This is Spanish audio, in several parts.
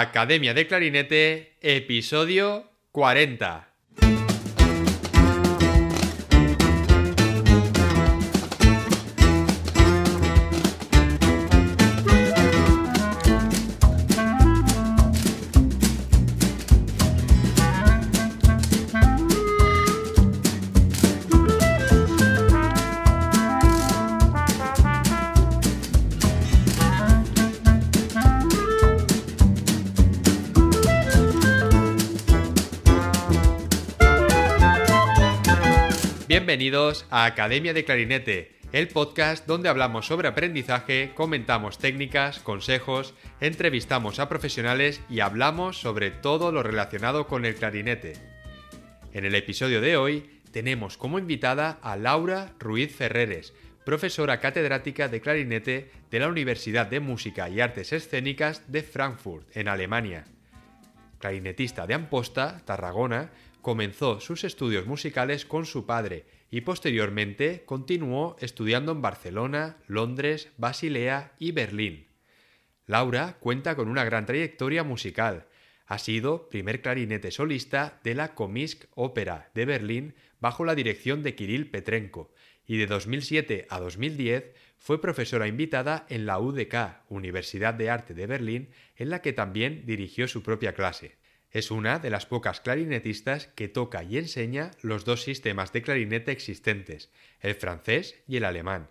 Academia de Clarinete, episodio 40. bienvenidos a Academia de Clarinete, el podcast donde hablamos sobre aprendizaje, comentamos técnicas, consejos, entrevistamos a profesionales y hablamos sobre todo lo relacionado con el clarinete. En el episodio de hoy tenemos como invitada a Laura Ruiz Ferreres, profesora catedrática de clarinete de la Universidad de Música y Artes Escénicas de Frankfurt, en Alemania. Clarinetista de Amposta, Tarragona, comenzó sus estudios musicales con su padre, y posteriormente continuó estudiando en Barcelona, Londres, Basilea y Berlín. Laura cuenta con una gran trayectoria musical. Ha sido primer clarinete solista de la Comisk Opera de Berlín bajo la dirección de Kirill Petrenko y de 2007 a 2010 fue profesora invitada en la UDK, Universidad de Arte de Berlín, en la que también dirigió su propia clase. Es una de las pocas clarinetistas que toca y enseña los dos sistemas de clarinete existentes, el francés y el alemán.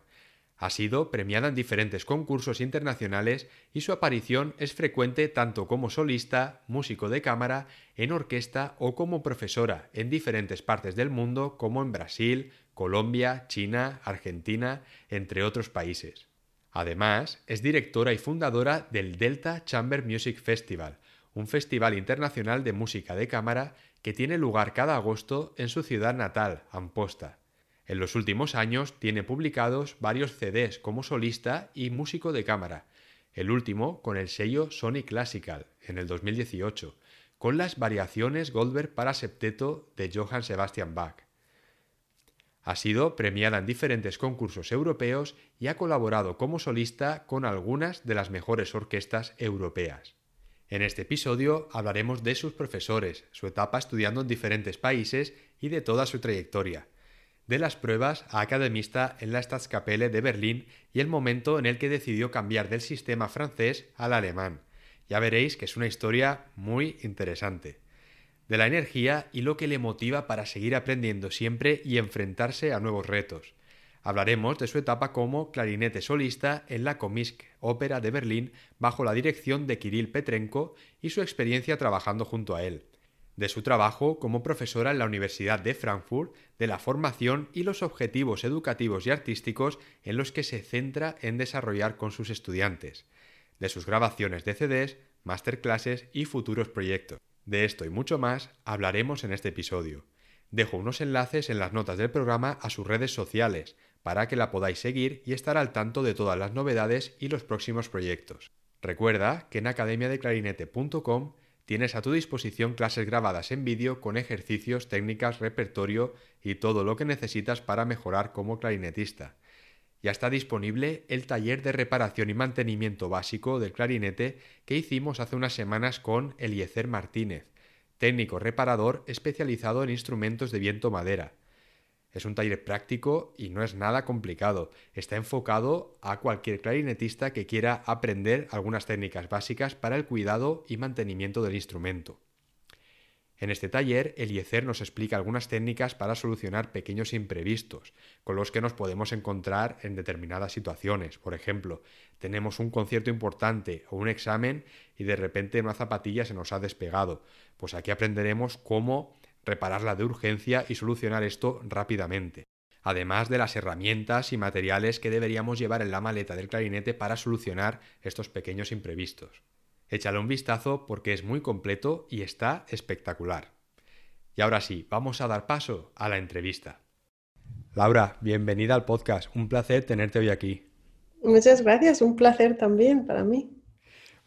Ha sido premiada en diferentes concursos internacionales y su aparición es frecuente tanto como solista, músico de cámara, en orquesta o como profesora en diferentes partes del mundo como en Brasil, Colombia, China, Argentina, entre otros países. Además, es directora y fundadora del Delta Chamber Music Festival, un festival internacional de música de cámara que tiene lugar cada agosto en su ciudad natal, Amposta. En los últimos años tiene publicados varios CDs como solista y músico de cámara, el último con el sello Sony Classical en el 2018, con las variaciones Goldberg para septeto de Johann Sebastian Bach. Ha sido premiada en diferentes concursos europeos y ha colaborado como solista con algunas de las mejores orquestas europeas. En este episodio hablaremos de sus profesores, su etapa estudiando en diferentes países y de toda su trayectoria, de las pruebas a academista en la Staatskapelle de Berlín y el momento en el que decidió cambiar del sistema francés al alemán. Ya veréis que es una historia muy interesante. De la energía y lo que le motiva para seguir aprendiendo siempre y enfrentarse a nuevos retos. Hablaremos de su etapa como clarinete solista en la Komische Ópera de Berlín bajo la dirección de Kirill Petrenko y su experiencia trabajando junto a él, de su trabajo como profesora en la Universidad de Frankfurt, de la formación y los objetivos educativos y artísticos en los que se centra en desarrollar con sus estudiantes, de sus grabaciones de CDs, masterclasses y futuros proyectos. De esto y mucho más hablaremos en este episodio. Dejo unos enlaces en las notas del programa a sus redes sociales, para que la podáis seguir y estar al tanto de todas las novedades y los próximos proyectos. Recuerda que en academiadeclarinete.com tienes a tu disposición clases grabadas en vídeo con ejercicios, técnicas, repertorio y todo lo que necesitas para mejorar como clarinetista. Ya está disponible el taller de reparación y mantenimiento básico del clarinete que hicimos hace unas semanas con Eliezer Martínez, técnico reparador especializado en instrumentos de viento madera. Es un taller práctico y no es nada complicado. Está enfocado a cualquier clarinetista que quiera aprender algunas técnicas básicas para el cuidado y mantenimiento del instrumento. En este taller, Eliezer nos explica algunas técnicas para solucionar pequeños imprevistos con los que nos podemos encontrar en determinadas situaciones. Por ejemplo, tenemos un concierto importante o un examen y de repente una zapatilla se nos ha despegado. Pues aquí aprenderemos cómo repararla de urgencia y solucionar esto rápidamente, además de las herramientas y materiales que deberíamos llevar en la maleta del clarinete para solucionar estos pequeños imprevistos. Échale un vistazo porque es muy completo y está espectacular. Y ahora sí, vamos a dar paso a la entrevista. Laura, bienvenida al podcast. Un placer tenerte hoy aquí. Muchas gracias, un placer también para mí.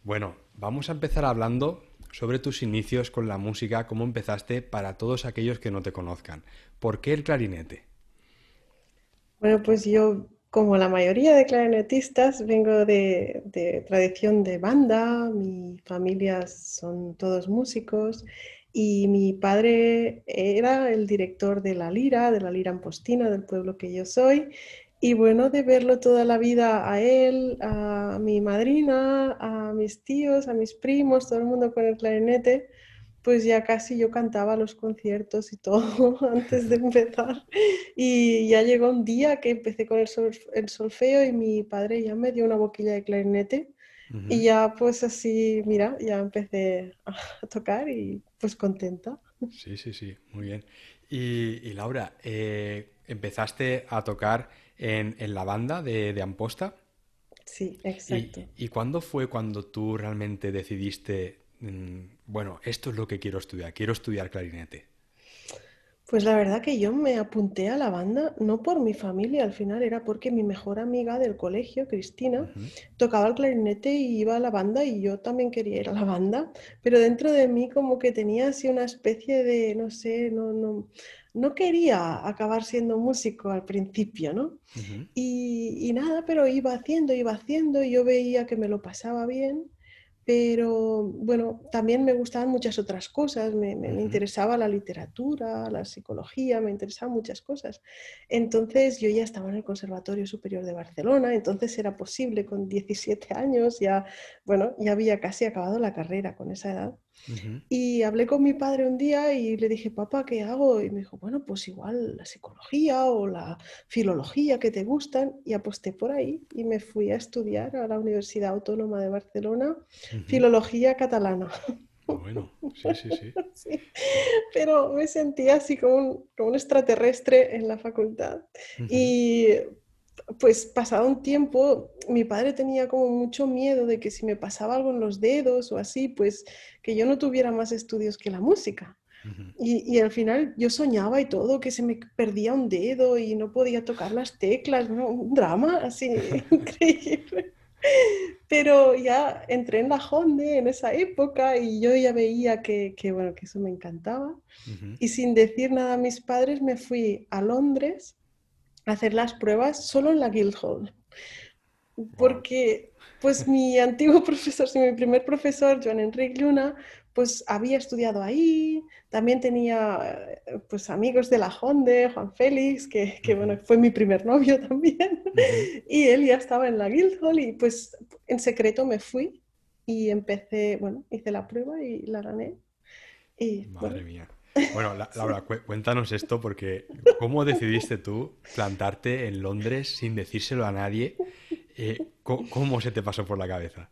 Bueno, vamos a empezar hablando sobre tus inicios con la música, cómo empezaste para todos aquellos que no te conozcan. ¿Por qué el clarinete? Bueno, pues yo, como la mayoría de clarinetistas, vengo de, tradición de banda, mi familia son todos músicos y mi padre era el director de la lira, de la lira ampostina, del pueblo que yo soy, y bueno, de verlo toda la vida a él, a mi madrina, a mis tíos, a mis primos, todo el mundo con el clarinete, pues ya casi yo cantaba los conciertos y todo antes de empezar. Y ya llegó un día que empecé con el, solfeo y mi padre ya me dio una boquilla de clarinete. Y ya pues así, mira, ya empecé a tocar y pues contenta. Sí, sí, sí, muy bien. Y, Laura, eh, empezaste a tocar en, la banda de, de, Amposta. Sí, exacto. ¿Y, cuándo fue cuando tú realmente decidiste, mm, bueno, esto es lo que quiero estudiar, quiero estudiar clarinete? Pues la verdad que yo me apunté a la banda no por mi familia, al final era porque mi mejor amiga del colegio, Cristina, tocaba el clarinete y iba a la banda y yo también quería ir a la banda, pero dentro de mí como que tenía así una especie de, no sé, no, no, no quería acabar siendo músico al principio, ¿no? y, nada, pero iba haciendo, iba haciendo, y yo veía que me lo pasaba bien, pero bueno, también me gustaban muchas otras cosas, me, interesaba la literatura, la psicología, me interesaban muchas cosas. Entonces yo ya estaba en el Conservatorio Superior de Barcelona, entonces era posible con 17 años, ya, bueno, ya había casi acabado la carrera con esa edad. Y hablé con mi padre un día y le dije, papá, ¿qué hago? Y me dijo, bueno, pues igual la psicología o la filología que te gustan. Y aposté por ahí y me fui a estudiar a la Universidad Autónoma de Barcelona, filología catalana. Bueno, sí, sí, sí, Pero me sentía así como un, extraterrestre en la facultad. Y pues pasado un tiempo mi padre tenía como mucho miedo de que si me pasaba algo en los dedos o así, pues que yo no tuviera más estudios que la música. y, al final yo soñaba y todo, que se me perdía un dedo y no podía tocar las teclas, un drama así increíble. Pero ya entré en la Honda en esa época y yo ya veía que, bueno, que eso me encantaba. Y sin decir nada a mis padres me fui a Londres a hacer las pruebas solo en la Guildhall porque pues mi antiguo profesor, mi primer profesor, Joan Enrique Luna, pues había estudiado ahí, también tenía eh, pues amigos de la Honda, Juan Félix, que, que bueno, fue mi primer novio también, y él ya estaba en la Guildhall y pues en secreto me fui y empecé, bueno, hice la prueba y la gané. Y, Madre mía. Bueno, Laura, cuéntanos esto porque ¿cómo decidiste tú plantarte en Londres sin decírselo a nadie? Eh, ¿Cómo se te pasó por la cabeza?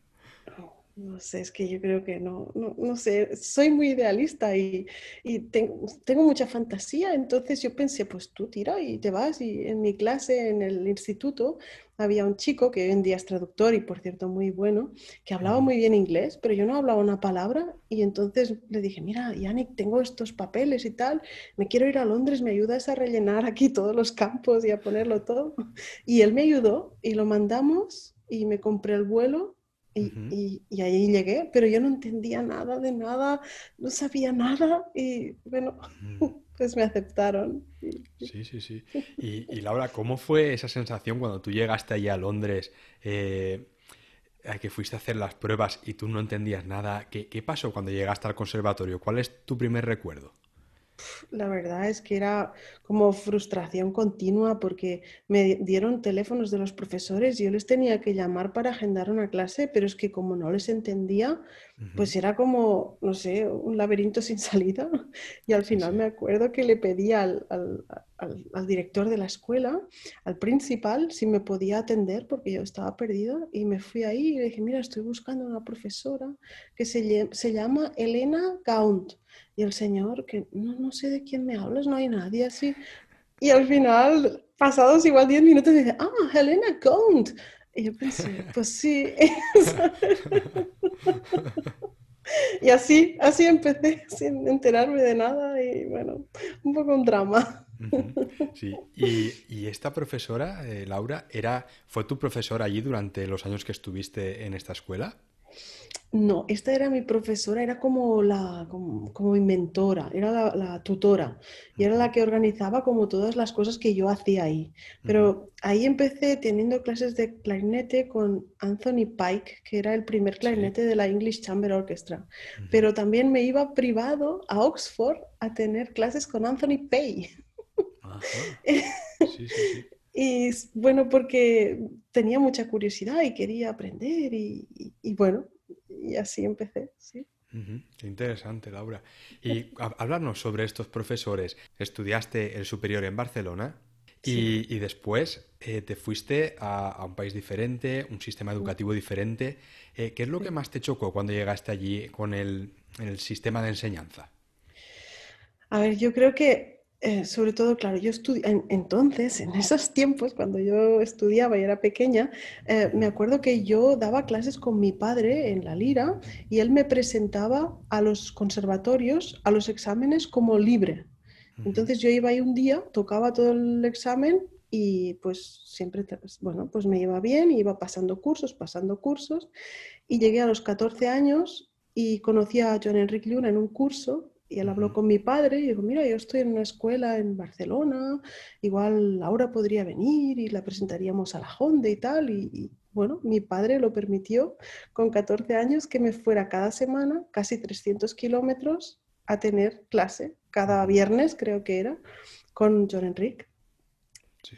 No sé, es que yo creo que no, no, sé, soy muy idealista y, y tengo, tengo, mucha fantasía, entonces yo pensé, pues tú tira y te vas. Y en mi clase, en el instituto, había un chico que hoy en día es traductor y por cierto muy bueno, que hablaba muy bien inglés, pero yo no hablaba una palabra y entonces le dije, mira, Yannick, tengo estos papeles y tal, me quiero ir a Londres, ¿me ayudas a rellenar aquí todos los campos y a ponerlo todo? Y él me ayudó y lo mandamos y me compré el vuelo y, y, ahí llegué, pero yo no entendía nada de nada, no sabía nada y bueno, pues me aceptaron. Sí, sí, sí. Y, y, Laura, ¿cómo fue esa sensación cuando tú llegaste allí a Londres, eh, a que fuiste a hacer las pruebas y tú no entendías nada? ¿Qué pasó cuando llegaste al conservatorio? ¿Cuál es tu primer recuerdo? La verdad es que era como frustración continua porque me dieron teléfonos de los profesores y yo les tenía que llamar para agendar una clase, pero es que como no les entendía, pues era como, no sé, un laberinto sin salida. Y al final me acuerdo que le pedí al, director de la escuela, al principal, si me podía atender porque yo estaba perdida. Y me fui ahí y le dije, mira, estoy buscando una profesora que se, llama Elena Gaunt. Y el señor, que no, sé de quién me hablas, no hay nadie así. Y al final, pasados igual 10 minutos, dice, ah, Elena Gaunt. Y yo pensé, pues sí. Pues y así, así empecé sin enterarme de nada y bueno, un poco un drama. Sí, y, esta profesora, eh, Laura, era, ¿fue tu profesora allí durante los años que estuviste en esta escuela? No, esta era mi profesora, era como la como, mi mentora, era la, tutora y era la que organizaba como todas las cosas que yo hacía ahí. Pero ahí empecé teniendo clases de clarinete con Anthony Pike, que era el primer clarinete de la English Chamber Orchestra. Pero también me iba privado a Oxford a tener clases con Anthony Pay. Y bueno, porque tenía mucha curiosidad y quería aprender y bueno, y así empecé. ¿sí? interesante, Laura. Y hablarnos sobre estos profesores. Estudiaste el superior en Barcelona y, después eh, te fuiste a, un país diferente, un sistema educativo diferente. Eh, ¿Qué es lo que más te chocó cuando llegaste allí con el sistema de enseñanza? A ver, yo creo que eh, sobre todo, claro, yo estudié, entonces, en esos tiempos, cuando yo estudiaba y era pequeña, eh, me acuerdo que yo daba clases con mi padre en la lira y él me presentaba a los conservatorios, a los exámenes como libre. Entonces yo iba ahí un día, tocaba todo el examen y pues siempre, bueno, pues me iba bien, iba pasando cursos, pasando cursos y llegué a los 14 años y conocí a John Enrique Luna en un curso y él habló con mi padre y dijo, mira, yo estoy en una escuela en Barcelona, igual Laura podría venir y la presentaríamos a la Honda y tal. Y, bueno, mi padre lo permitió con 14 años que me fuera cada semana, casi 300 kilómetros, a tener clase, cada viernes creo que era, con John Enrique.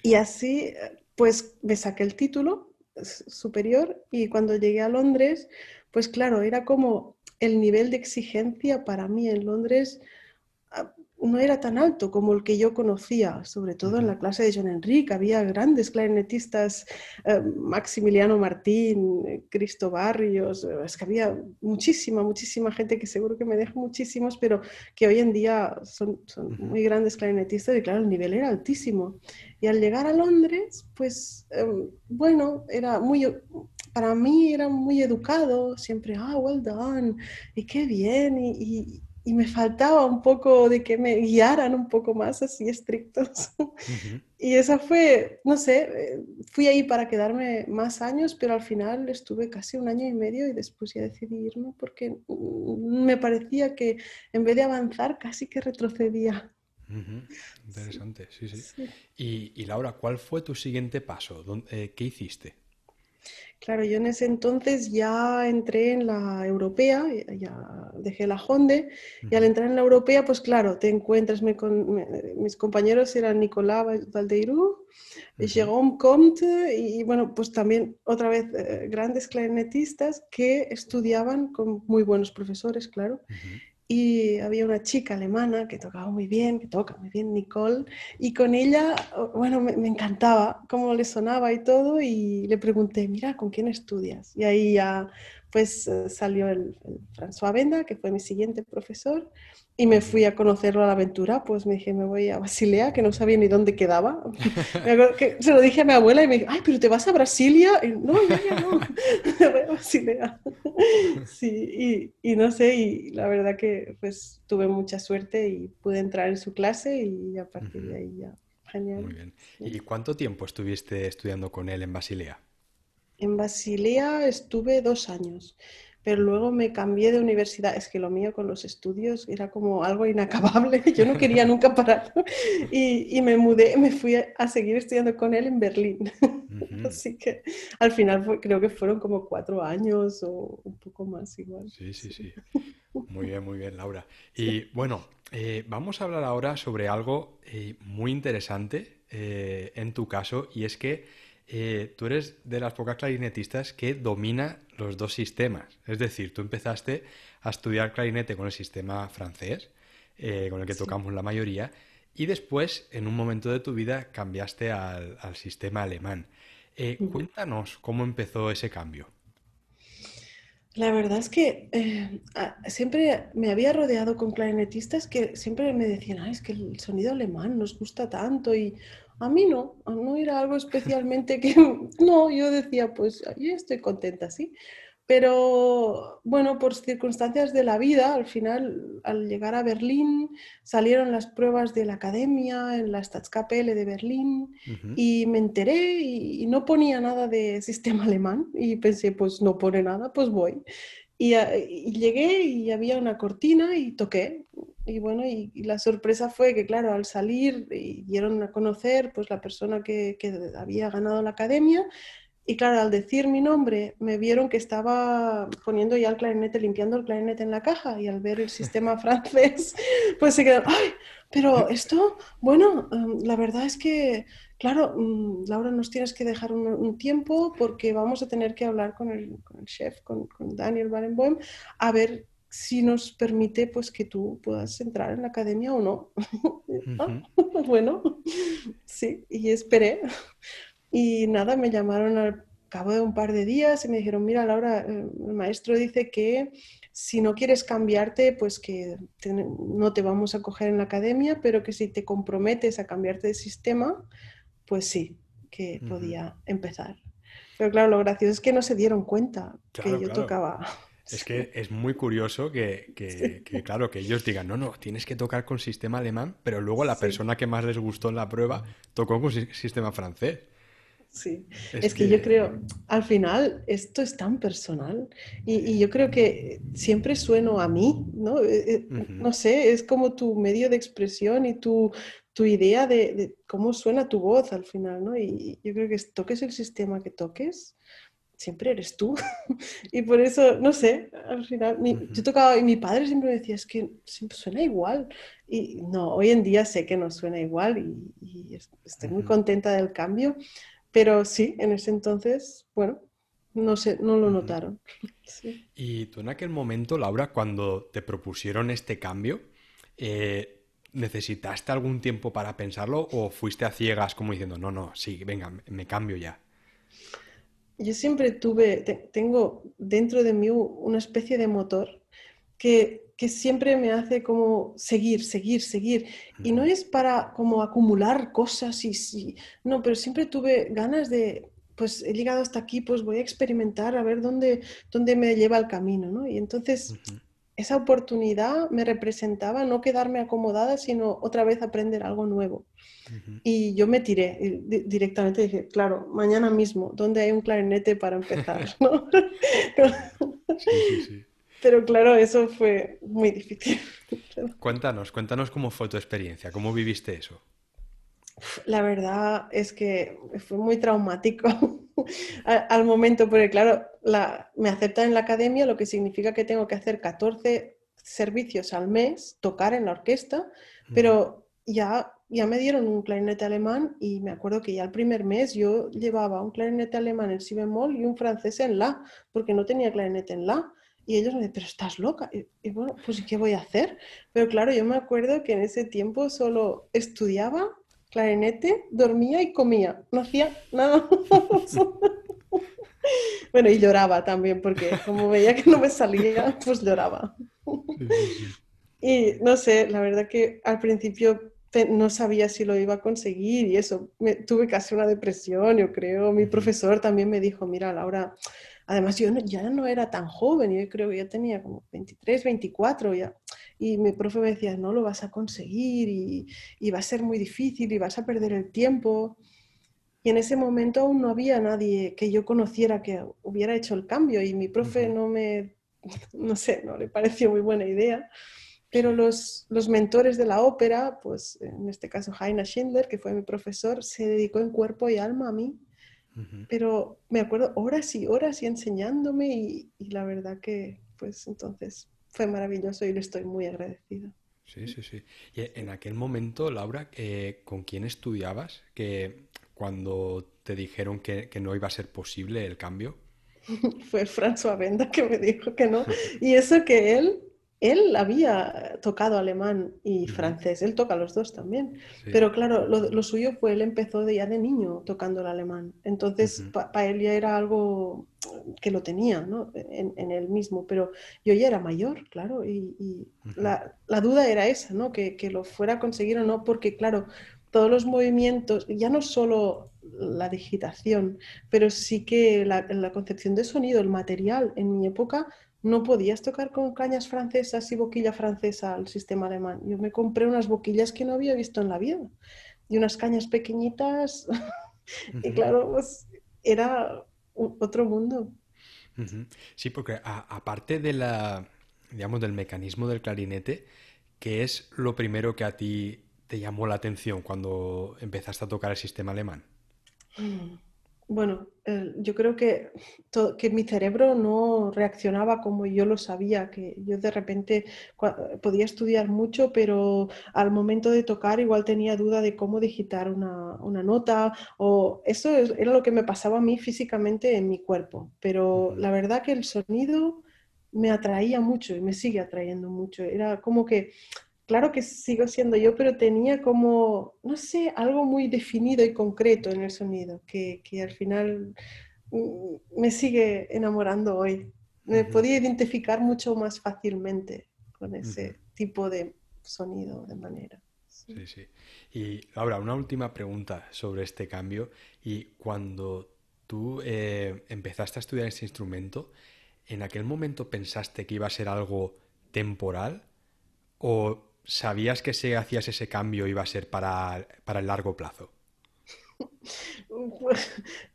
Y así, pues me saqué el título superior y cuando llegué a Londres, pues claro, era como el nivel de exigencia para mí en Londres ah, no era tan alto como el que yo conocía, sobre todo en la clase de John Enrique. Había grandes clarinetistas, eh, Maximiliano Martín, eh, Cristo Barrios, eh, es que había muchísima, muchísima gente que seguro que me deja muchísimos, pero que hoy en día son, muy grandes clarinetistas y claro, el nivel era altísimo. Y al llegar a Londres, pues em, bueno, era muy para mí era muy educado, siempre, ah, well done, y qué bien, y, me faltaba un poco de que me guiaran un poco más así estrictos. Y esa fue, no sé, eh, fui ahí para quedarme más años, pero al final estuve casi un año y medio y después ya decidí irme porque me parecía que en vez de avanzar casi que retrocedía. Interesante, sí, sí. Y, y, Laura, ¿cuál fue tu siguiente paso? Eh, ¿Qué hiciste? Claro, yo en ese entonces ya entré en la europea, ya dejé la Honda, y al entrar en la europea, pues claro, te encuentras con mis compañeros, eran Nicolás Valdeirú, eh, Jérôme Comte, y, bueno, pues también otra vez eh, grandes clarinetistas que estudiaban con muy buenos profesores, claro y había una chica alemana que tocaba muy bien, que toca muy bien, Nicole, y con ella, bueno, me, encantaba cómo le sonaba y todo, y le pregunté, mira, ¿con quién estudias? Y ahí ya, pues eh, salió el, el François Benda, que fue mi siguiente profesor, y me fui a conocerlo a la aventura, pues me dije, me voy a Basilea, que no sabía ni dónde quedaba. se lo dije a mi abuela y me dijo, ay, pero te vas a Brasilia. no, ya, no, me voy a Basilea. sí, y, y, no sé, y la verdad que pues tuve mucha suerte y pude entrar en su clase y a partir de ahí ya. Genial. Muy bien. ¿Y cuánto tiempo estuviste estudiando con él en Basilea? En Basilea estuve dos años pero luego me cambié de universidad. Es que lo mío con los estudios era como algo inacabable, yo no quería nunca parar. Y, me mudé, me fui a, seguir estudiando con él en Berlín. Así que al final creo que fueron como cuatro años o un poco más igual. Sí, sí, sí. Muy bien, muy bien, Laura. Y bueno, eh, vamos a hablar ahora sobre algo eh, muy interesante eh, en tu caso, y es que eh, tú eres de las pocas clarinetistas que domina los dos sistemas. Es decir, tú empezaste a estudiar clarinete con el sistema francés, eh, con el que tocamos la mayoría, y después, en un momento de tu vida, cambiaste al, sistema alemán. Eh, cuéntanos cómo empezó ese cambio. La verdad es que siempre me había rodeado con clarinetistas que siempre me decían, es que el sonido alemán nos gusta tanto y a mí no, no era algo especialmente que, no, yo decía, pues yo estoy contenta, sí. Pero bueno, por circunstancias de la vida, al final, al llegar a Berlín, salieron las pruebas de la academia en la Staatskapelle de Berlín y me enteré y, no ponía nada de sistema alemán y pensé, pues no pone nada, pues voy. y eh, llegué y había una cortina y toqué y bueno, y, la sorpresa fue que, claro, al salir y dieron a conocer pues la persona que, había ganado la academia. Y claro, al decir mi nombre, me vieron que estaba poniendo ya el clarinete, limpiando el clarinete en la caja. Y al ver el sistema francés, pues se quedaron, ¡ay! Pero esto, bueno, em, la verdad es que, claro, mm, Laura, nos tienes que dejar un, tiempo porque vamos a tener que hablar con el, chef, con, con Daniel Barenboim, a ver si nos permite pues que tú puedas entrar en la academia o no. bueno, sí, y esperé. Y nada, me llamaron al cabo de un par de días y me dijeron, mira Laura, eh, el maestro dice que si no quieres cambiarte, pues que no te vamos a coger en la academia, pero que si te comprometes a cambiarte de sistema, pues sí, que podía empezar. Pero claro, lo gracioso es que no se dieron cuenta que yo tocaba es que es muy curioso que, claro, que ellos digan, no, no, tienes que tocar con sistema alemán, pero luego la persona que más les gustó en la prueba tocó con sistema francés. Sí, es, que, yo creo, al final, esto es tan personal y, yo creo que siempre sueno a mí, ¿no? Eh, eh, no sé, es como tu medio de expresión y tu, tu idea de, de, cómo suena tu voz al final, ¿no? Y yo creo que toques el sistema que toques, siempre eres tú. y por eso, no sé, al final, mi, yo tocaba y mi padre siempre me decía, es que siempre suena igual. Y no, hoy en día sé que no suena igual y, estoy muy contenta del cambio, pero sí, en ese entonces, bueno, no sé, no lo notaron. Y tú en aquel momento, Laura, cuando te propusieron este cambio, eh, ¿necesitaste algún tiempo para pensarlo o fuiste a ciegas como diciendo, no, no, sí, venga, me cambio ya? yo siempre tuve, tengo dentro de mí una especie de motor que, que, siempre me hace como seguir, seguir, seguir. Y no es para como acumular cosas y, no, pero siempre tuve ganas de, pues he llegado hasta aquí, pues voy a experimentar a ver dónde, dónde me lleva el camino, ¿no? Y entonces esa oportunidad me representaba no quedarme acomodada, sino otra vez aprender algo nuevo. Y yo me tiré directamente, dije, claro, mañana mismo, ¿dónde hay un clarinete para empezar? Pero claro, eso fue muy difícil. cuéntanos, cuéntanos cómo fue tu experiencia, cómo viviste eso. La verdad es que fue muy traumático al, momento, porque claro, me aceptan en la academia, lo que significa que tengo que hacer 14 servicios al mes, tocar en la orquesta, pero ya, ya me dieron un clarinete alemán y me acuerdo que ya el primer mes yo llevaba un clarinete alemán en si bemol y un francés en la, porque no tenía clarinete en la. Y ellos me dicen, pero estás loca. Y, y, bueno, pues ¿qué voy a hacer? Pero claro, yo me acuerdo que en ese tiempo solo estudiaba clarinete, dormía y comía, no hacía nada. bueno, y lloraba también, porque como veía que no me salía, pues lloraba. y no sé, la verdad que al principio no sabía si lo iba a conseguir y eso, me, tuve casi una depresión, yo creo. Mi profesor también me dijo, mira, Laura, además yo ya no era tan joven, yo creo que ya tenía como 23, 24, ya y mi profe me decía, no lo vas a conseguir y, va a ser muy difícil y vas a perder el tiempo. Y en ese momento aún no había nadie que yo conociera que hubiera hecho el cambio y mi profe no me, no sé, no le pareció muy buena idea. Pero los, los mentores de la ópera, pues en este caso Heina Schindler, que fue mi profesor, se dedicó en cuerpo y alma a mí. Pero me acuerdo horas y horas y enseñándome y la verdad que pues entonces fue maravilloso y le estoy muy agradecida. Sí, sí, sí. Y en aquel momento, Laura, eh, ¿con quién estudiabas? Que cuando te dijeron que, que no iba a ser posible el cambio. fue François Venda que me dijo que no. Y eso que él él había tocado alemán y francés, él toca los dos también, pero claro, lo, suyo fue, él empezó ya de niño tocando el alemán, entonces para él ya era algo que lo tenía en, él mismo, pero yo ya era mayor, claro, y, la, duda era esa, ¿no? Que, lo fuera a conseguir o no, porque claro, todos los movimientos, ya no solo la digitación, pero sí que la, la concepción de sonido, el material, en mi época no podías tocar con cañas francesas y boquilla francesa al sistema alemán. Yo me compré unas boquillas que no había visto en la vida y unas cañas pequeñitas. y claro, pues era otro mundo. Sí, porque aparte de la, digamos, del mecanismo del clarinete, que es lo primero que a ti te llamó la atención cuando empezaste a tocar el sistema alemán? Mm bueno, eh, yo creo que, que mi cerebro no reaccionaba como yo lo sabía, que yo de repente podía estudiar mucho, pero al momento de tocar igual tenía duda de cómo digitar una, nota, o eso era lo que me pasaba a mí físicamente en mi cuerpo, pero la verdad que el sonido me atraía mucho y me sigue atrayendo mucho. Era como que claro que sigo siendo yo, pero tenía como, no sé, algo muy definido y concreto en el sonido, que, al final mm, me sigue enamorando hoy. Me podía identificar mucho más fácilmente con ese tipo de sonido, de manera. Sí. sí, Y ahora, una última pregunta sobre este cambio. Y cuando tú eh, empezaste a estudiar ese instrumento, ¿en aquel momento pensaste que iba a ser algo temporal? ¿O ¿sabías que si hacías ese cambio iba a ser para, el largo plazo?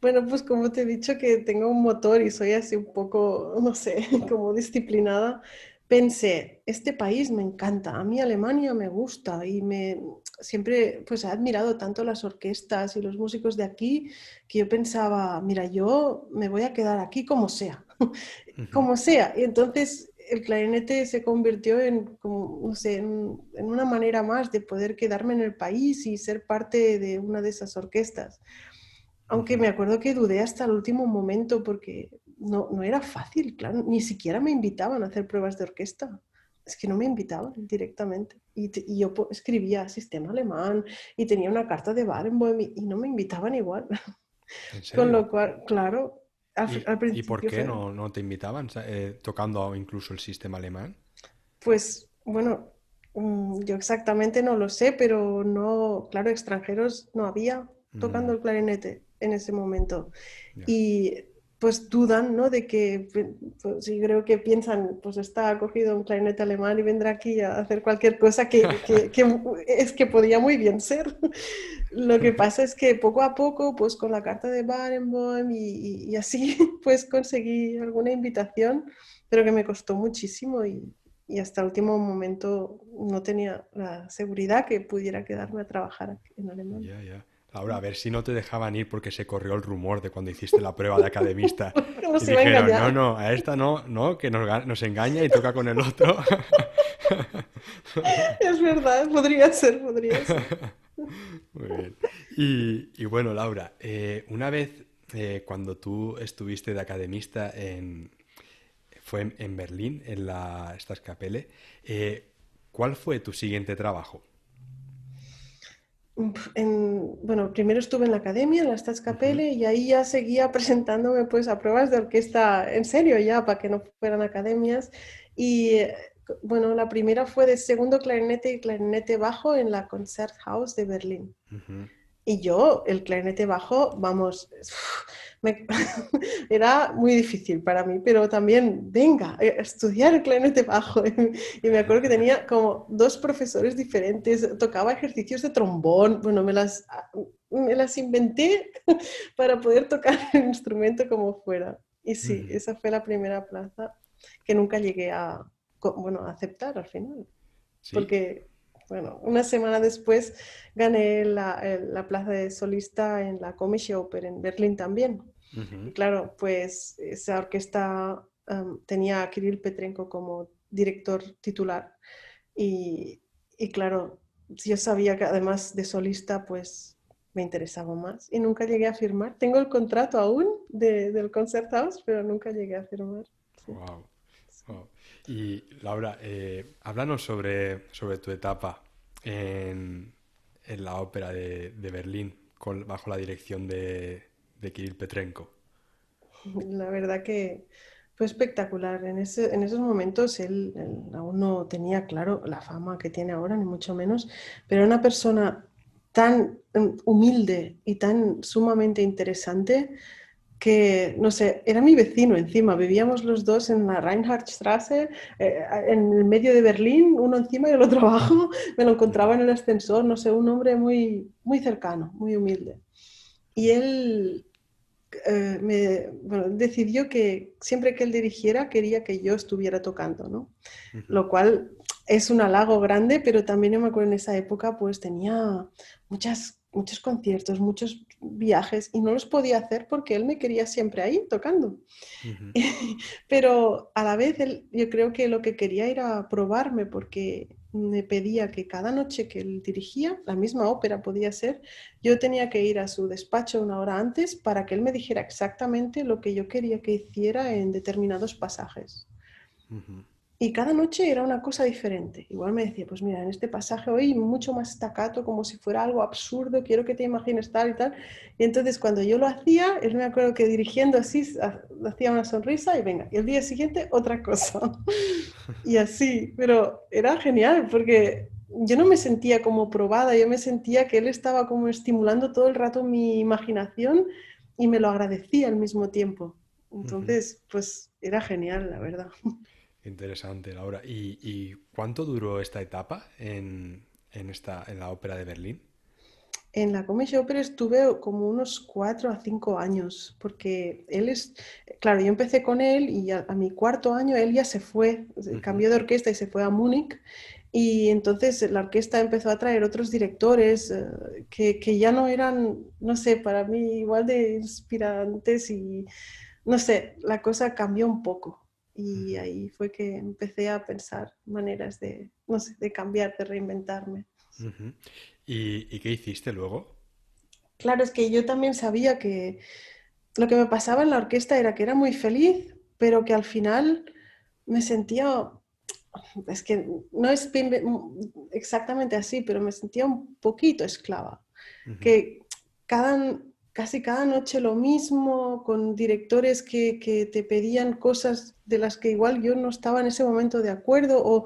Bueno, pues como te he dicho que tengo un motor y soy así un poco, no sé, como disciplinada, pensé, este país me encanta, a mí Alemania me gusta y me siempre pues he admirado tanto las orquestas y los músicos de aquí que yo pensaba, mira, yo me voy a quedar aquí como sea, como sea. Y entonces el clarinete se convirtió en, en, una manera más de poder quedarme en el país y ser parte de una de esas orquestas. Aunque me acuerdo que dudé hasta el último momento porque no, era fácil, claro, ni siquiera me invitaban a hacer pruebas de orquesta. Es que no me invitaban directamente. Y, yo escribía sistema alemán y tenía una carta de bar en Bohemia y no me invitaban igual. Con lo cual, claro, ¿Y por qué no, te invitaban eh, tocando incluso el sistema alemán? Pues bueno, mm, yo exactamente no lo sé, pero no, claro, extranjeros no había mm. tocando el clarinete en ese momento. Y pues dudan, ¿no? De que, si pues, creo que piensan, pues está acogido un clarinete alemán y vendrá aquí a hacer cualquier cosa que, es que podía muy bien ser. Lo que pasa es que poco a poco, pues con la carta de Barenboim y, así, pues conseguí alguna invitación, pero que me costó muchísimo y, hasta el último momento no tenía la seguridad que pudiera quedarme a trabajar en Alemania. Laura, a ver si no te dejaban ir porque se corrió el rumor de cuando hiciste la prueba de academista. no, y dijeron, no, no, a esta no, no, que nos, engaña y toca con el otro. es verdad, podría ser, podría ser. Muy bien. Y, bueno, Laura, eh, una vez eh, cuando tú estuviste de academista en, fue en, Berlín, en la Staatskapelle, eh, ¿cuál fue tu siguiente trabajo? en, bueno, primero estuve en la academia, en la Staatskapelle, y ahí ya seguía presentándome pues a pruebas de orquesta en serio ya, para que no fueran academias. Y bueno, la primera fue de segundo clarinete y clarinete bajo en la Concerthaus de Berlín. Y yo, el clarinete bajo, vamos, era muy difícil para mí, pero también, venga, eh, estudiar el clarinete bajo. Y me acuerdo que tenía como dos profesores diferentes, tocaba ejercicios de trombón, bueno, me las, ah, me las inventé para poder tocar el instrumento como fuera. Y sí, mm. esa fue la primera plaza que nunca llegué a, bueno, aceptar al final. Porque bueno, una semana después gané la, plaza de solista en la Comische Oper en Berlín también. Y claro, pues esa orquesta um, tenía a Kirill Petrenko como director titular. Y, y claro, yo sabía que además de solista, pues me interesaba más y nunca llegué a firmar. Tengo el contrato aún del Concert House, pero nunca llegué a firmar. wow. Y Laura, eh, háblanos sobre, sobre tu etapa en, la ópera de, Berlín con, bajo la dirección de, Kirill Petrenko. La verdad que fue espectacular. En, esos momentos él, aún no tenía claro la fama que tiene ahora, ni mucho menos, pero una persona tan em, humilde y tan sumamente interesante que, no sé, era mi vecino encima, vivíamos los dos en la Reinhardtstrasse, eh, en el medio de Berlín, uno encima y el otro abajo, me lo encontraba en el ascensor, no sé, un hombre muy, muy cercano, muy humilde. Y él eh, me, decidió que siempre que él dirigiera quería que yo estuviera tocando, ¿no? Lo cual es un halago grande, pero también yo me acuerdo en esa época pues tenía muchas muchos conciertos, muchos viajes y no los podía hacer porque él me quería siempre ahí tocando. Pero a la vez yo creo que lo que quería era probarme porque me pedía que cada noche que él dirigía, la misma ópera podía ser, yo tenía que ir a su despacho una hora antes para que él me dijera exactamente lo que yo quería que hiciera en determinados pasajes. Y cada noche era una cosa diferente. Igual me decía, pues mira, en este pasaje hoy mucho más staccato, como si fuera algo absurdo, quiero que te imagines tal y tal. Y entonces cuando yo lo hacía, él me acuerdo que dirigiendo así, hacía una sonrisa y venga, y el día siguiente otra cosa. y así, pero era genial porque yo no me sentía como probada, yo me sentía que él estaba como estimulando todo el rato mi imaginación y me lo agradecía al mismo tiempo. Entonces, pues era genial, la verdad. Interesante, Laura. ¿Y, y cuánto duró esta etapa en, en, esta, en la ópera de Berlín? En la Comisión Opera estuve como unos cuatro a cinco años, porque él es, claro, yo empecé con él y a, mi cuarto año él ya se fue, cambió de orquesta y se fue a Múnich. Y entonces la orquesta empezó a traer otros directores eh, que, ya no eran, no sé, para mí igual de inspirantes y, no sé, la cosa cambió un poco. Y ahí fue que empecé a pensar maneras de, no sé, de cambiar, de reinventarme. ¿Y, qué hiciste luego? Claro, es que yo también sabía que lo que me pasaba en la orquesta era que era muy feliz, pero que al final me sentía, es que no es mm, exactamente así, pero me sentía un poquito esclava. Que cada casi cada noche lo mismo, con directores que, te pedían cosas de las que igual yo no estaba en ese momento de acuerdo. O,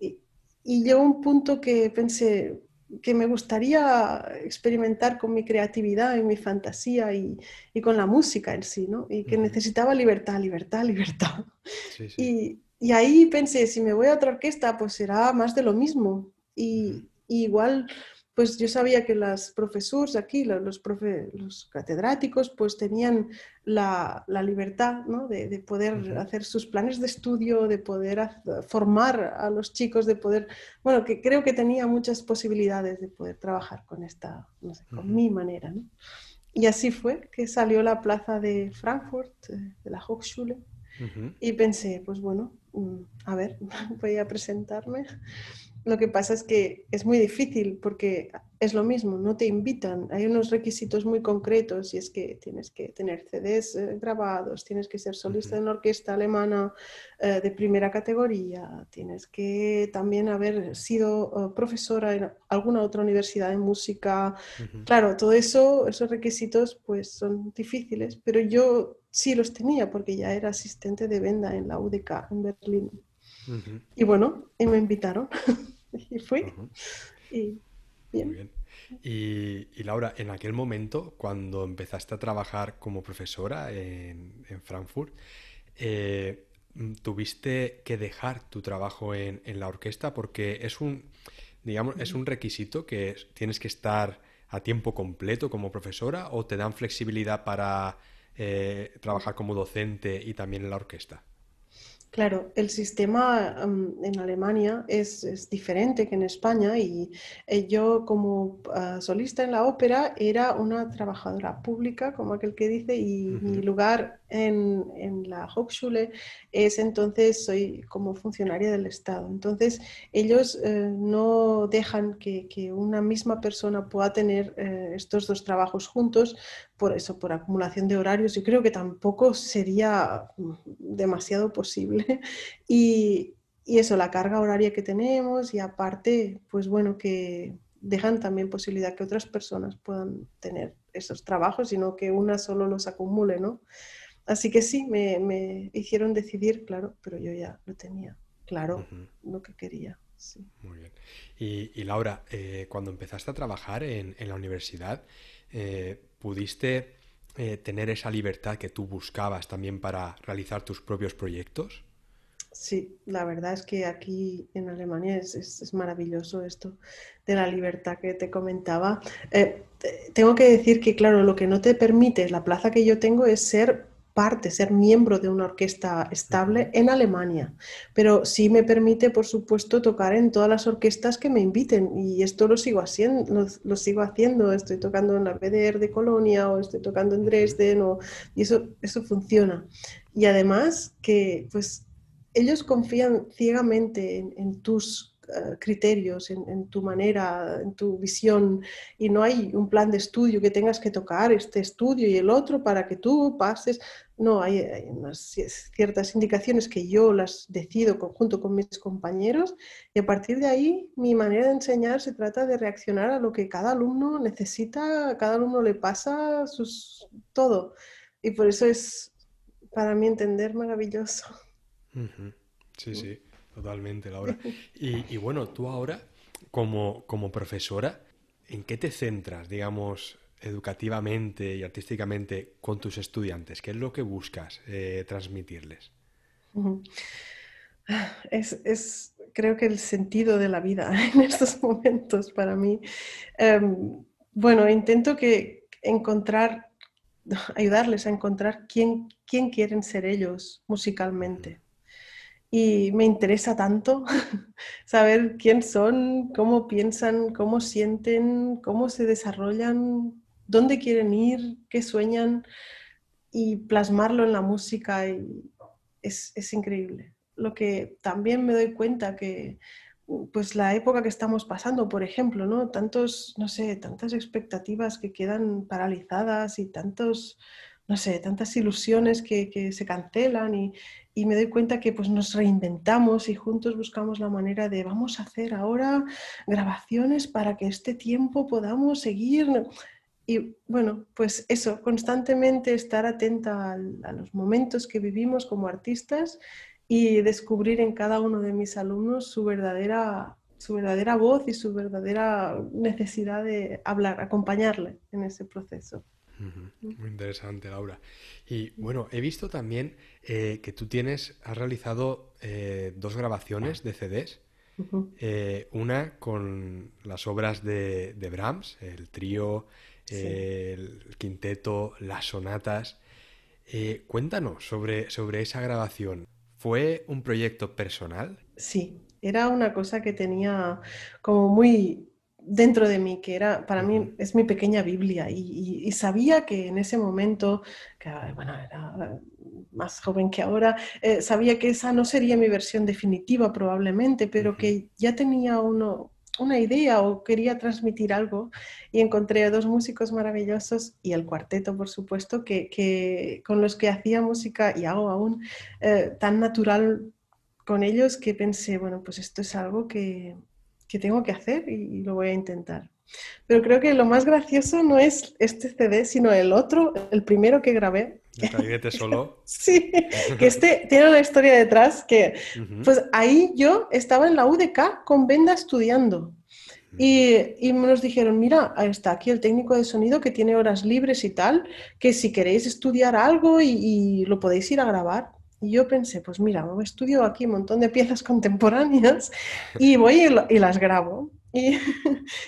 y, llegó un punto que pensé que me gustaría experimentar con mi creatividad y mi fantasía y, con la música en sí, ¿no? Y que necesitaba libertad, libertad, libertad. Y, ahí pensé, si me voy a otra orquesta, pues será más de lo mismo. y igual pues yo sabía que las profesores aquí, los, profe, los catedráticos, pues tenían la, libertad de, poder hacer sus planes de estudio, de poder formar a los chicos, de poder, bueno, que creo que tenía muchas posibilidades de poder trabajar con esta, no sé, con mi manera, Y así fue que salió la plaza de Frankfurt, eh, de la Hochschule, y pensé, pues bueno, mm, a ver, voy a presentarme. Lo que pasa es que es muy difícil porque es lo mismo, no te invitan. Hay unos requisitos muy concretos y es que tienes que tener CDs eh, grabados, tienes que ser solista de una orquesta alemana eh, de primera categoría, tienes que también haber sido eh, profesora en alguna otra universidad de música. Claro, todo eso, esos requisitos pues son difíciles, pero yo sí los tenía porque ya era asistente de venda en la UDK en Berlín. Y bueno, y me invitaron. Y fui. Muy bien. Y, Laura, en aquel momento, cuando empezaste a trabajar como profesora en, Frankfurt, eh, tuviste que dejar tu trabajo en, la orquesta porque es un, digamos, es un requisito que tienes que estar a tiempo completo como profesora o te dan flexibilidad para eh, trabajar como docente y también en la orquesta. Claro, el sistema em, en Alemania es, diferente que en España y eh, yo como ah, solista en la ópera era una trabajadora pública, como aquel que dice, y mi lugar en, la Hochschule es entonces, soy como funcionaria del Estado. Entonces ellos eh, no dejan que, una misma persona pueda tener... Eh, estos dos trabajos juntos, por eso, por acumulación de horarios, yo creo que tampoco sería mm, demasiado posible. Y, y eso, la carga horaria que tenemos y aparte, pues bueno, que dejan también posibilidad que otras personas puedan tener esos trabajos, sino que una solo los acumule, ¿no? Así que sí, me, me hicieron decidir, claro, pero yo ya lo tenía claro lo que quería. Muy bien. Y, Laura, eh, cuando empezaste a trabajar en, la universidad, eh, ¿pudiste eh, tener esa libertad que tú buscabas también para realizar tus propios proyectos? Sí, la verdad es que aquí en Alemania es, es maravilloso esto de la libertad que te comentaba. tengo que decir que, claro, lo que no te permite, la plaza que yo tengo es ser parte, ser miembro de una orquesta estable en Alemania. Pero sí me permite, por supuesto, tocar en todas las orquestas que me inviten. Y esto lo sigo haciendo, lo, sigo haciendo. Estoy tocando en la BDR de Colonia o estoy tocando en Dresden y eso, eso funciona. Y además que pues ellos confían ciegamente en tus eh, criterios, en, tu manera, en tu visión, y no hay un plan de estudio que tengas que tocar este estudio y el otro para que tú pases. No, hay, ciertas indicaciones que yo las decido junto con mis compañeros y a partir de ahí mi manera de enseñar se trata de reaccionar a lo que cada alumno necesita, a cada alumno le pasa sus, todo. Y por eso es para mí entender maravilloso. Sí, sí. Totalmente, Laura. Y, bueno, tú ahora, como, profesora, ¿en qué te centras, digamos, educativamente y artísticamente con tus estudiantes? ¿Qué es lo que buscas eh, transmitirles? Es, creo que el sentido de la vida en estos momentos para mí. Em, bueno, intento que encontrar, ayudarles a encontrar quién, quién quieren ser ellos musicalmente y me interesa tanto saber quién son, cómo piensan, cómo sienten, cómo se desarrollan, dónde quieren ir, qué sueñan y plasmarlo en la música y es, es, increíble. Lo que también me doy cuenta que pues la época que estamos pasando, por ejemplo, ¿no? Tantos, no sé, tantas expectativas que quedan paralizadas y tantos no sé, tantas ilusiones que, se cancelan y, me doy cuenta que pues nos reinventamos y juntos buscamos la manera de vamos a hacer ahora grabaciones para que este tiempo podamos seguir. Y bueno, pues eso, constantemente estar atenta a los momentos que vivimos como artistas y descubrir en cada uno de mis alumnos su verdadera, su verdadera voz y su verdadera necesidad de hablar, acompañarle en ese proceso. Muy interesante, Laura. Y bueno, he visto también eh, que tú tienes, has realizado eh, dos grabaciones de CDs. Eh, una con las obras de, Brahms, el trío, el quinteto, las sonatas. cuéntanos sobre, sobre esa grabación. ¿Fue un proyecto personal? Sí, era una cosa que tenía como muy dentro de mí, que era, para mí es mi pequeña Biblia, y, sabía que en ese momento, que era más joven que ahora, eh, sabía que esa no sería mi versión definitiva probablemente, pero que ya tenía uno, una idea o quería transmitir algo y encontré a dos músicos maravillosos y el cuarteto, por supuesto, que, con los que hacía música y hago aún eh, tan natural con ellos que pensé, bueno, pues esto es algo que, que tengo que hacer y, lo voy a intentar. Pero creo que lo más gracioso no es este CD, sino el otro, el primero que grabé. El solo. sí, que este tiene una historia detrás que, pues ahí yo estaba en la UDK con Venda estudiando. Y, y, nos dijeron, mira, está aquí el técnico de sonido que tiene horas libres y tal, que si queréis estudiar algo y, y lo podéis ir a grabar. Y yo pensé, pues mira, estudio aquí un montón de piezas contemporáneas y voy y, las grabo. Y,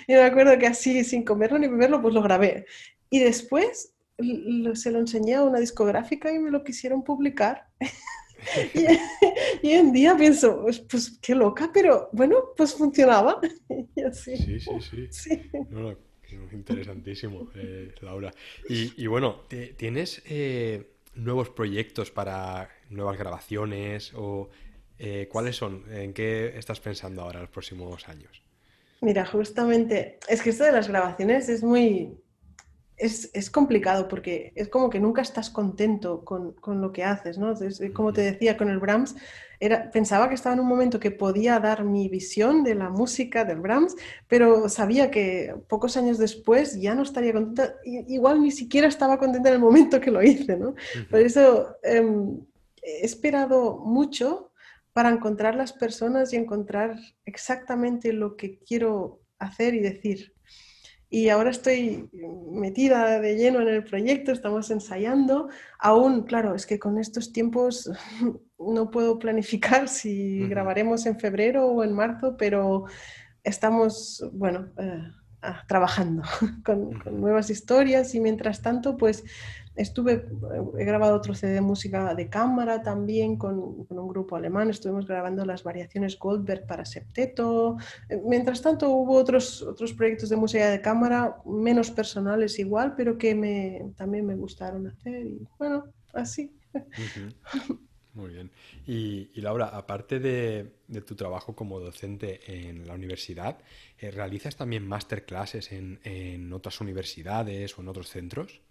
me acuerdo que así, sin comerlo ni beberlo, pues lo grabé. Y después se lo enseñé a una discográfica y me lo quisieron publicar. y, y día pienso, pues, pues, qué loca, pero bueno, pues funcionaba. Sí, sí, sí. interesantísimo, eh, Laura. Y, bueno, ¿tienes eh, nuevos proyectos para nuevas grabaciones o eh, cuáles son, en qué estás pensando ahora los próximos años. Mira, justamente, es que esto de las grabaciones es muy, es, complicado porque es como que nunca estás contento con, lo que haces, ¿no? como te decía con el Brahms, era, pensaba que estaba en un momento que podía dar mi visión de la música del Brahms, pero sabía que pocos años después ya no estaría contenta, igual ni siquiera estaba contenta en el momento que lo hice, ¿no? Por eso... Em, he esperado mucho para encontrar las personas y encontrar exactamente lo que quiero hacer y decir. Y ahora estoy metida de lleno en el proyecto, estamos ensayando. Aún, claro, es que con estos tiempos no puedo planificar si grabaremos en febrero o en marzo, pero estamos, bueno, eh, ah, trabajando con nuevas historias y mientras tanto, pues estuve, eh, he grabado otro CD de música de cámara también con, un grupo alemán, estuvimos grabando las variaciones Goldberg para septeto. Eh, mientras tanto hubo otros, otros proyectos de música de cámara, menos personales igual, pero que me, también me gustaron hacer y bueno, así. Muy bien. Y, y Laura, aparte de, tu trabajo como docente en la universidad, eh, ¿realizas también masterclasses en, en otras universidades o en otros centros?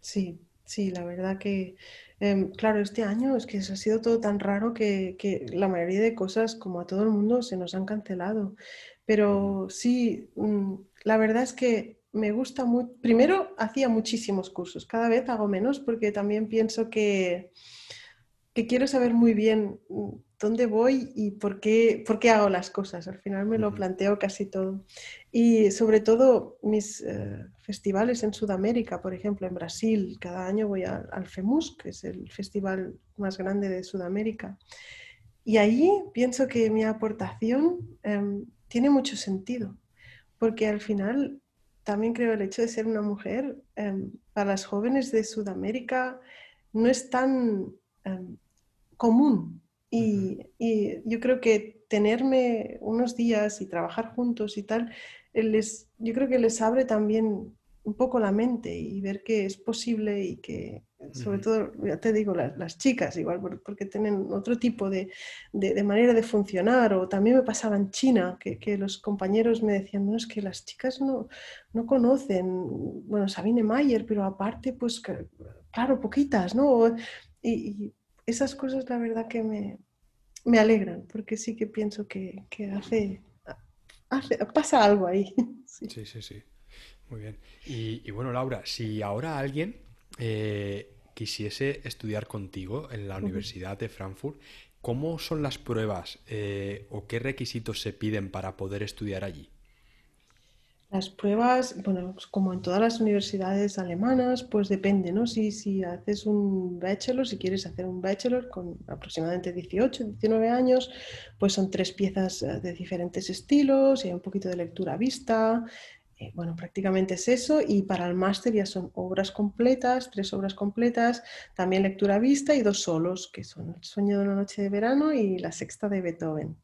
Sí, sí, la verdad que, em, claro, este año es que se ha sido todo tan raro que, la mayoría de cosas, como a todo el mundo, se nos han cancelado. Pero sí, mm, la verdad es que me gusta mucho. Primero hacía muchísimos cursos, cada vez hago menos porque también pienso que, que quiero saber muy bien mm, dónde voy y por qué, por qué hago las cosas. Al final me lo planteo casi todo. Y sobre todo mis eh, festivales en Sudamérica, por ejemplo, en Brasil, cada año voy al FEMUS, que es el festival más grande de Sudamérica. Y ahí pienso que mi aportación em, tiene mucho sentido, porque al final también creo el hecho de ser una mujer em, para las jóvenes de Sudamérica no es tan em, común y, yo creo que tenerme unos días y trabajar juntos y tal, les, yo creo que les abre también un poco la mente y ver que es posible y que, sobre todo, ya te digo, las, chicas igual, porque tienen otro tipo de, de, manera de funcionar. O también me pasaba en China, que, que, los compañeros me decían, no, es que las chicas no, no conocen, bueno, Sabine Mayer, pero aparte, pues, claro, poquitas, ¿no? Y, esas cosas la verdad que me, alegran, porque sí que pienso que, hace, pasa algo ahí. Sí, sí, sí. Muy bien. Y, bueno, Laura, si ahora alguien eh, quisiese estudiar contigo en la Universidad de Frankfurt, ¿cómo son las pruebas eh, o qué requisitos se piden para poder estudiar allí? Las pruebas, bueno, pues como en todas las universidades alemanas, pues depende, ¿no? Si, si haces un bachelor, si quieres hacer un bachelor con aproximadamente 18, 19 años, pues son tres piezas eh, de diferentes estilos y hay un poquito de lectura vista. Eh, bueno, prácticamente es eso. Y para el máster ya son obras completas, tres obras completas, también lectura vista y dos solos, que son El sueño de una noche de verano y La sexta de Beethoven.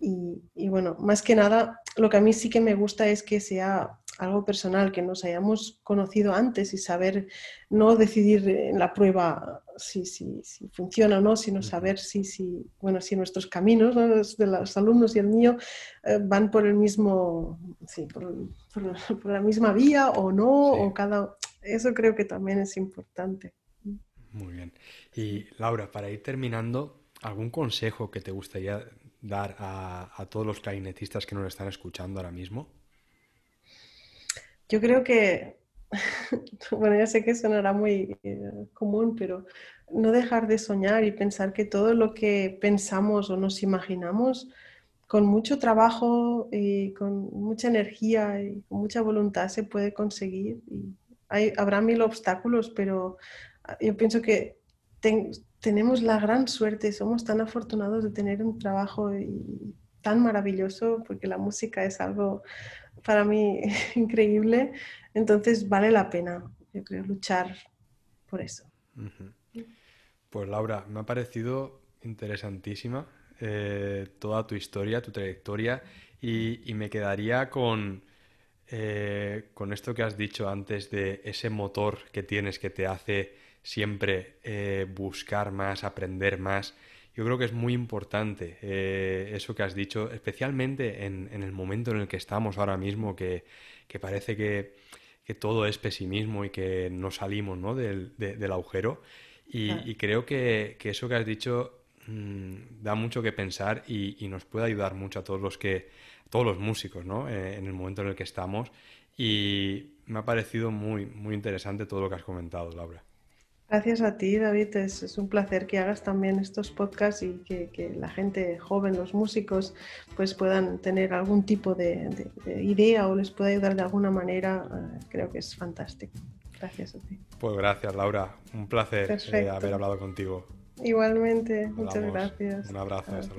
Y, bueno, más que nada, lo que a mí sí que me gusta es que sea algo personal, que nos hayamos conocido antes y saber, no decidir en la prueba si, si, funciona o no, sino saber si, si, bueno, si nuestros caminos, los de los alumnos y el mío, eh, van por el mismo, sí, por, la misma vía o no, o cada... Eso creo que también es importante. Muy bien. Y Laura, para ir terminando, ¿algún consejo que te gustaría dar a, todos los clarinetistas que nos están escuchando ahora mismo? Yo creo que, bueno, ya sé que sonará muy eh, común, pero no dejar de soñar y pensar que todo lo que pensamos o nos imaginamos, con mucho trabajo y con mucha energía y con mucha voluntad se puede conseguir. habrá mil obstáculos, pero ah, yo pienso que tengo tenemos la gran suerte, somos tan afortunados de tener un trabajo tan maravilloso, porque la música es algo para mí increíble, entonces vale la pena, yo creo, luchar por eso. Pues Laura, me ha parecido interesantísima eh, toda tu historia, tu trayectoria, y, me quedaría con, eh, con esto que has dicho antes de ese motor que tienes que te hace siempre eh, buscar más, aprender más. Yo creo que es muy importante eh, eso que has dicho, especialmente en, el momento en el que estamos ahora mismo, que, parece que, todo es pesimismo y que no salimos Del, agujero. Y, creo que, eso que has dicho mm, da mucho que pensar y, nos puede ayudar mucho a todos los que todos los músicos eh, en el momento en el que estamos y me ha parecido muy muy interesante todo lo que has comentado Laura Gracias a ti, David. Es, un placer que hagas también estos podcasts y que, la gente joven, los músicos, pues puedan tener algún tipo de, idea o les pueda ayudar de alguna manera. Eh, creo que es fantástico. Gracias a ti. Pues gracias, Laura. Un placer eh, haber hablado contigo. Igualmente, muchas gracias. Un abrazo. Hasta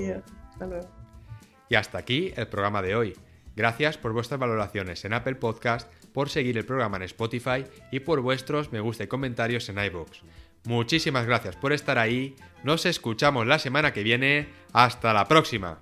Y hasta aquí el programa de hoy. Gracias por vuestras valoraciones en Apple Podcast por seguir el programa en Spotify y por vuestros me gusta y comentarios en iVoox. Muchísimas gracias por estar ahí, nos escuchamos la semana que viene, hasta la próxima.